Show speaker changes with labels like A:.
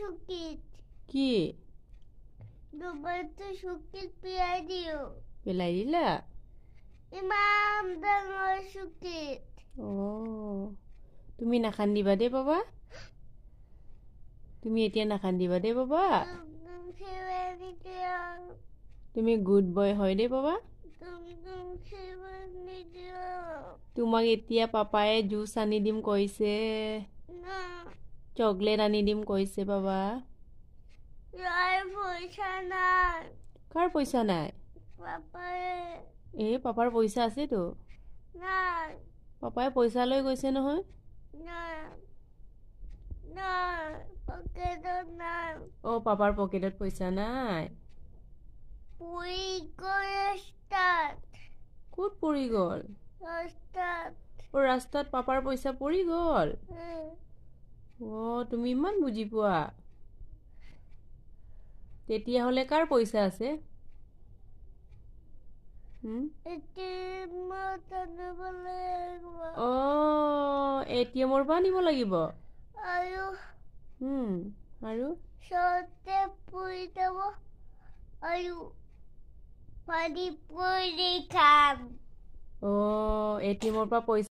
A: সুকিত কি দুবাৰ সুকিত পিয়াই দিও পেলাই দিলা ইমান ডাঙৰ সুকিত
B: তুমি নাখান্দিবা দেই বাবা তুমি এতিয়া নাখান্দিবা দেই বাবা তুমি গুড বয় হয় দেই বাবা তোমাক এতিয়া পাপায়ে জুচ আনি দিম কৈছে না চকলেট আনি দিম কৈছে বাবা কাৰ পইচা নাই এই পাপাৰ পইচা আছেতো পাপাই পইচা লৈ গৈছে নহয় পাপাৰ পকেটত পইচা নাই ক'ত পৰি গ'ল ৰাস্তাত পাপাৰ পইচা পৰি গ'ল অঁ তুমি ইমান বুজি পোৱা তেতিয়াহ'লে কাৰ পইচা আছে অঁ এ টি এমৰ পৰা আনিব লাগিব
A: আৰু আৰু
B: পানী পৰি খাম অঁ এ টি এমৰ পৰা পইচা